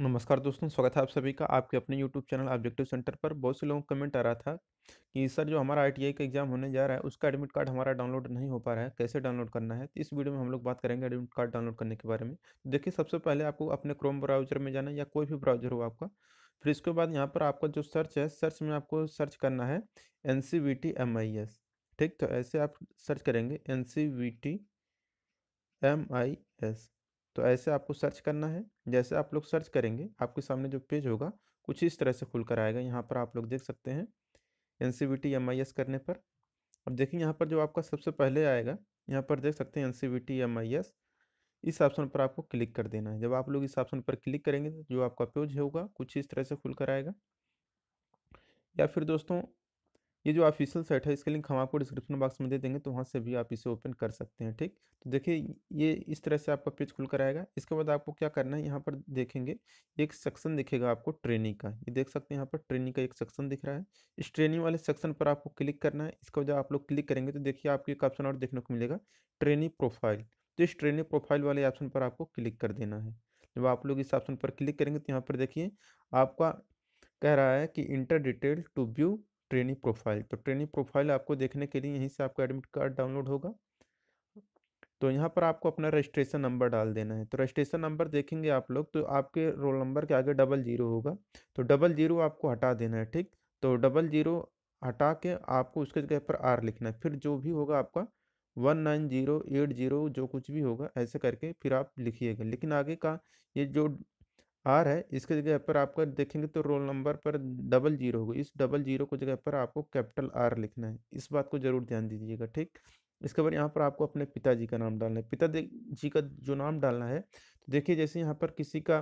नमस्कार दोस्तों स्वागत है आप सभी का आपके अपने यूट्यूब चैनल ऑब्जेक्टिव सेंटर पर बहुत से लोगों का कमेंट आ रहा था कि सर जो हमारा आई का एग्ज़ाम होने जा रहा है उसका एडमिट कार्ड हमारा डाउनलोड नहीं हो पा रहा है कैसे डाउनलोड करना है तो इस वीडियो में हम लोग बात करेंगे एडमिट कार्ड डाउनलोड करने के बारे में देखिए सबसे पहले आपको अपने क्रोम ब्राउजर में जाना या कोई भी ब्राउजर हो आपका फिर इसके बाद यहाँ पर आपका जो सर्च है सर्च में आपको सर्च करना है एन ठीक तो ऐसे आप सर्च करेंगे N C M I S तो ऐसे आपको सर्च करना है जैसे आप लोग सर्च करेंगे आपके सामने जो पेज होगा कुछ इस तरह से खुल कर आएगा यहाँ पर आप लोग देख सकते हैं N C B T M I S करने पर अब देखिए यहाँ पर जो आपका सबसे पहले आएगा यहाँ पर देख सकते हैं N C B T M I S इस ऑप्शन पर आपको क्लिक कर देना है जब आप लोग इस ऑप्शन पर क्लिक करेंगे तो जो आपका पेज होगा कुछ इस तरह से खुल कर आएगा या फिर दोस्तों ये जो ऑफिशियल साइट है इसके लिंक हम आपको डिस्क्रिप्शन बॉक्स में दे देंगे तो वहाँ से भी आप इसे ओपन कर सकते हैं ठीक तो देखिए ये इस तरह से आपका पेज खुल कर आएगा इसके बाद आपको क्या करना है यहाँ पर देखेंगे एक सेक्शन दिखेगा आपको ट्रेनिंग का ये देख सकते हैं यहाँ पर ट्रेनिंग का एक सेक्शन दिख रहा है इस ट्रेनिंग वाले सेक्शन पर आपको क्लिक करना है इसका जब आप लोग क्लिक करेंगे तो देखिए आपको एक ऑप्शन और देखने को मिलेगा ट्रेनिंग प्रोफाइल तो इस ट्रेनिंग प्रोफाइल वाले ऑप्शन पर आपको क्लिक कर देना है जब आप लोग इस ऑप्शन पर क्लिक करेंगे तो यहाँ पर देखिए आपका कह रहा है कि enter detail to view training profile तो ट्रेनिंग प्रोफाइल आपको देखने के लिए यहीं से आपका एडमिट कार्ड डाउनलोड होगा तो यहाँ पर आपको अपना रजिस्ट्रेशन नंबर डाल देना है तो रजिस्ट्रेशन नंबर देखेंगे आप लोग तो आपके रोल नंबर के आगे डबल जीरो होगा तो डबल जीरो आपको हटा देना है ठीक तो डबल जीरो हटा के आपको उसके जगह पर आर लिखना है फिर जो भी होगा आपका one nine zero eight zero जो कुछ भी होगा ऐसे करके फिर आप लिखिएगा लेकिन आगे का ये जो आर है इसके जगह पर आपका देखेंगे तो रोल नंबर पर डबल जीरो होगा इस डबल जीरो को जगह पर आपको कैपिटल आर लिखना है इस बात को जरूर ध्यान दीजिएगा ठीक इसके बाद यहाँ पर आपको अपने पिताजी का नाम डालना है पिता जी का जो नाम डालना है तो देखिए जैसे यहाँ पर किसी का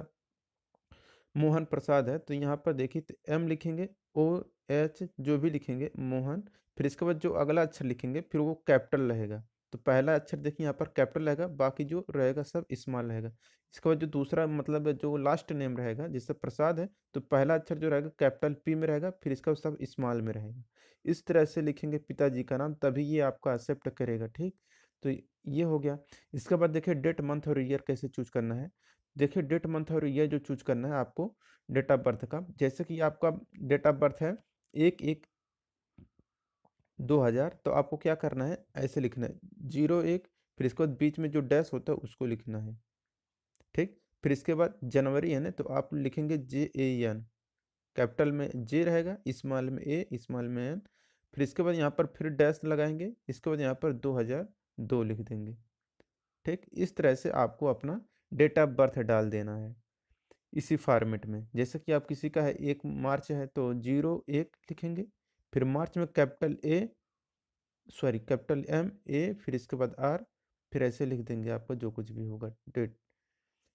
मोहन प्रसाद है तो यहाँ पर देखिए तो एम लिखेंगे ओ एच जो भी लिखेंगे मोहन फिर इसके बाद जो अगला अक्षर लिखेंगे फिर वो कैपिटल रहेगा तो पहला अक्षर देखिए यहाँ पर कैपिटल रहेगा बाकी जो रहेगा सब स्मॉल रहेगा इसके बाद जो दूसरा मतलब जो लास्ट नेम रहेगा जिससे प्रसाद है तो पहला अक्षर जो रहेगा कैपिटल पी में रहेगा फिर इसका सब स्मॉल में रहेगा इस तरह से लिखेंगे पिताजी का नाम तभी ये आपका एक्सेप्ट करेगा ठीक तो ये हो गया इसके बाद देखिए डेट मंथ और ईयर कैसे चूज करना है देखिए डेट मंथ और ईयर जो चूज करना है आपको डेट ऑफ बर्थ का जैसे कि आपका डेट ऑफ बर्थ है एक एक दो हज़ार तो आपको क्या करना है ऐसे लिखना है जीरो एक फिर इसके बाद बीच में जो डैश होता है उसको लिखना है ठीक फिर इसके बाद जनवरी है ना तो आप लिखेंगे जे ए एन कैपिटल में जे रहेगा इस्माल में ए इस्माल में एन फिर इसके बाद यहाँ पर फिर डैश लगाएंगे इसके बाद यहाँ पर दो हज़ार दो लिख देंगे ठीक इस तरह से आपको अपना डेट ऑफ बर्थ डाल देना है इसी फार्मेट में जैसे कि आप किसी का है एक मार्च है तो जीरो एक लिखेंगे फिर मार्च में capital A sorry capital M A फिर इसके बाद आर फिर ऐसे लिख देंगे आपको जो कुछ भी होगा डेट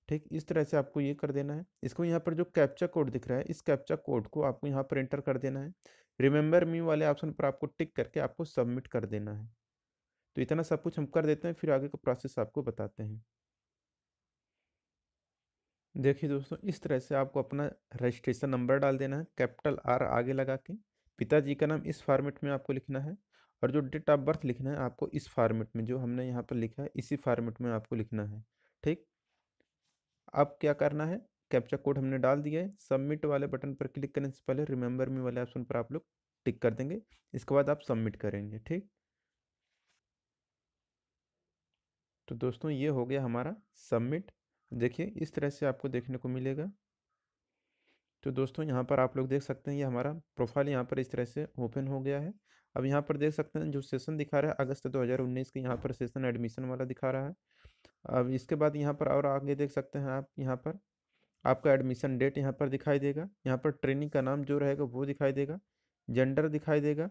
ठीक इस तरह से आपको ये कर देना है इसको यहाँ पर जो कैप्चा कोड दिख रहा है इस कैप्चा कोड को आपको यहाँ पर एंटर कर देना है रिमेंबर मी वाले ऑप्शन पर आपको टिक करके आपको सबमिट कर देना है तो इतना सब कुछ हम कर देते हैं फिर आगे का प्रोसेस आपको बताते हैं देखिए दोस्तों इस तरह से आपको अपना रजिस्ट्रेशन नंबर डाल देना है कैपिटल आर आगे लगा के पिताजी का नाम इस फार्मेट में आपको लिखना है और जो डेट ऑफ बर्थ लिखना है आपको इस फार्मेट में जो हमने यहाँ पर लिखा है इसी फार्मेट में आपको लिखना है ठीक अब क्या करना है कैप्चा कोड हमने डाल दिया है सबमिट वाले बटन पर क्लिक करने से पहले रिमेंबर मी वाले ऑप्शन पर आप लोग टिक कर देंगे इसके बाद आप सबमिट करेंगे ठीक तो दोस्तों ये हो गया हमारा सबमिट देखिए इस तरह से आपको देखने को मिलेगा तो दोस्तों यहाँ पर आप लोग देख सकते हैं ये हमारा प्रोफाइल यहाँ पर इस तरह से ओपन हो गया है अब यहाँ पर देख सकते हैं जो सेशन दिखा रहा है अगस्त 2019 के यहाँ पर सेशन एडमिशन वाला दिखा रहा है अब इसके बाद यहाँ पर और आगे देख सकते हैं आप यहाँ पर आपका एडमिशन डेट यहाँ पर दिखाई देगा यहाँ पर ट्रेनिंग का नाम जो रहेगा वो दिखाई देगा जेंडर दिखाई देगा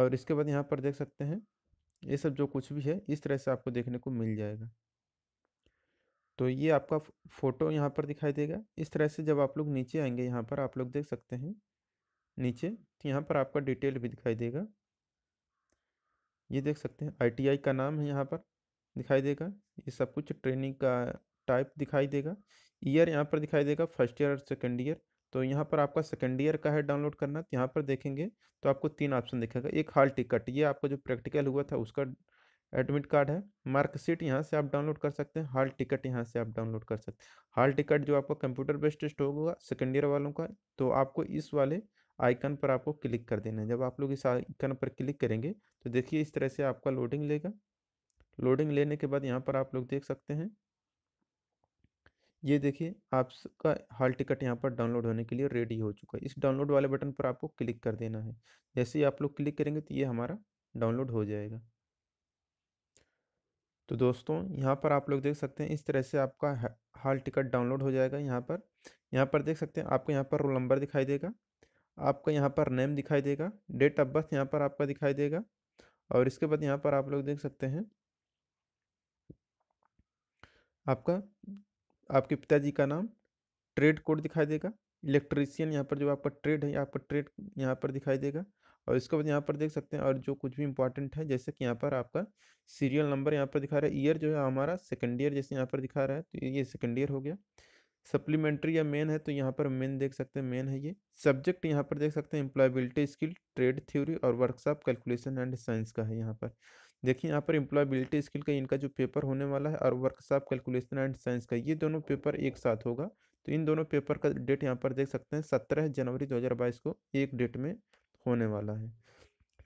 और इसके बाद यहाँ पर देख सकते हैं ये सब जो कुछ भी है इस तरह से आपको देखने को मिल जाएगा तो ये आपका फ़ोटो यहाँ पर दिखाई देगा इस तरह से जब आप लोग नीचे आएंगे यहाँ पर आप लोग देख सकते हैं नीचे तो यहाँ पर आपका डिटेल भी दिखाई देगा ये देख सकते हैं आईटीआई का नाम है यहाँ पर दिखाई देगा ये सब कुछ ट्रेनिंग का टाइप दिखाई देगा ईयर यहाँ पर दिखाई देगा फर्स्ट ईयर और सेकेंड ईयर तो यहाँ पर आपका सेकेंड ईयर का है डाउनलोड करना तो यहाँ पर देखेंगे तो आपको तीन ऑप्शन दिखेगा एक हाल टिकट ये आपका जो प्रैक्टिकल हुआ था उसका एडमिट कार्ड है मार्कशीट यहाँ से आप डाउनलोड कर सकते हैं हॉल टिकट यहाँ से आप डाउनलोड कर सकते हैं हॉल टिकट जो आपका कंप्यूटर बेस्ड टेस्ट होगा सेकेंड ईयर वालों का तो आपको इस वाले आइकन पर आपको क्लिक कर देना है जब आप लोग इस आइकन पर क्लिक करेंगे तो देखिए इस तरह से आपका लोडिंग लेगा लोडिंग लेने के बाद यहाँ पर आप लोग देख सकते हैं ये देखिए आपका हॉल टिकट यहाँ पर डाउनलोड होने के लिए रेडी हो चुका है इस डाउनलोड वाले बटन पर आपको क्लिक कर देना है जैसे ही आप लोग क्लिक करेंगे तो ये हमारा डाउनलोड हो जाएगा तो दोस्तों यहाँ पर आप लोग देख सकते हैं इस तरह से आपका हॉल टिकट डाउनलोड हो जाएगा यहाँ पर यहाँ पर देख सकते हैं आपको यहाँ पर रोल नंबर दिखाई देगा आपका यहाँ पर नेम दिखाई देगा डेट ऑफ बर्थ यहाँ पर आपका दिखाई देगा और इसके बाद यहाँ पर आप लोग देख सकते हैं आपका आपके पिताजी का नाम ट्रेड कोड दिखाई देगा इलेक्ट्रीशियन यहाँ पर जो आपका ट्रेड है आपका ट्रेड यहाँ पर दिखाई देगा और इसके बाद यहाँ पर देख सकते हैं और जो कुछ भी इंपॉर्टेंट है जैसे कि यहाँ पर आपका सीरियल नंबर यहाँ पर दिखा रहा है ईयर जो है हमारा सेकेंड ईयर जैसे यहाँ पर दिखा रहा है तो ये सेकेंड ईयर हो गया सप्लीमेंट्री या मेन है तो यहाँ पर मेन देख सकते हैं मेन है ये सब्जेक्ट यहाँ पर देख सकते हैं एम्प्लॉयबिलिटी स्किल ट्रेड थ्योरी और वर्कशॉप कैलकुलेशन एंड साइंस का है यहाँ पर देखिए यहाँ पर एम्प्लॉयबिलिटी स्किल का इनका जो पेपर होने वाला है और वर्कशॉप कैलकुलेशन एंड साइंस का ये दोनों पेपर एक साथ होगा तो इन दोनों पेपर का डेट यहाँ पर देख सकते हैं सत्रह जनवरी दो को एक डेट में होने वाला है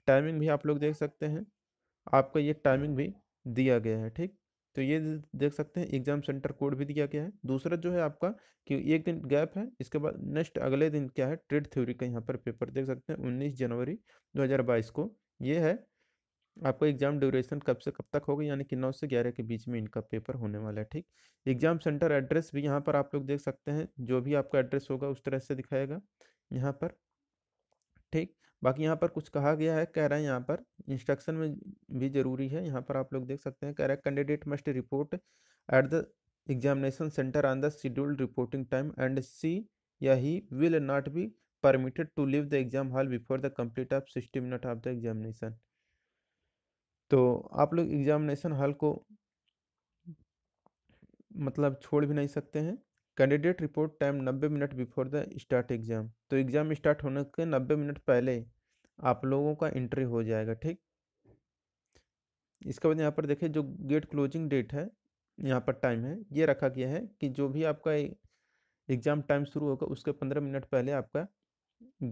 टाइमिंग भी आप लोग देख सकते हैं आपका ये टाइमिंग भी दिया गया है ठीक तो ये देख सकते हैं एग्जाम सेंटर कोड भी दिया गया है दूसरा जो है आपका कि एक दिन गैप है इसके बाद नेक्स्ट अगले दिन क्या है ट्रेड थ्योरी का यहाँ पर पेपर देख सकते हैं उन्नीस जनवरी दो को ये है आपका एग्जाम ड्यूरेशन कब से कब तक होगा यानी कि नौ से ग्यारह के बीच में इनका पेपर होने वाला है ठीक एग्जाम सेंटर एड्रेस भी यहाँ पर आप लोग देख सकते हैं जो भी आपका एड्रेस होगा उस तरह से दिखाएगा यहाँ पर ठीक बाकी यहाँ पर कुछ कहा गया है कह रहा है यहाँ पर इंस्ट्रक्शन में भी जरूरी है यहाँ पर आप लोग देख सकते हैं कह रहा है candidate must report at the examination centre on the scheduled reporting time and she या he will not be permitted to leave the exam hall before the complete of sixty minute of the examination तो आप लोग examination hall को मतलब छोड़ भी नहीं सकते हैं कैंडिडेट रिपोर्ट टाइम नब्बे minute before the start exam तो एग्ज़ाम स्टार्ट होने के नब्बे मिनट पहले आप लोगों का एंट्री हो जाएगा ठीक इसके बाद यहाँ पर देखें जो गेट क्लोजिंग डेट है यहाँ पर टाइम है ये रखा गया है कि जो भी आपका एग्ज़ाम टाइम शुरू होगा उसके पंद्रह मिनट पहले आपका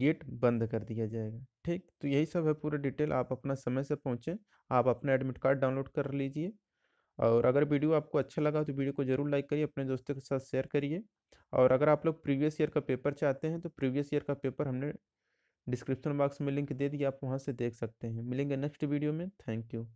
गेट बंद कर दिया जाएगा ठीक तो यही सब है पूरा डिटेल आप अपना समय से पहुँचें आप अपना एडमिट कार्ड डाउनलोड कर लीजिए और अगर वीडियो आपको अच्छा लगा तो वीडियो को जरूर लाइक करिए अपने दोस्तों के साथ शेयर करिए और अगर आप लोग प्रीवियस ईयर का पेपर चाहते हैं तो प्रीवियस ईयर का पेपर हमने डिस्क्रिप्शन बॉक्स में लिंक दे दिया आप वहाँ से देख सकते हैं मिलेंगे नेक्स्ट वीडियो में थैंक यू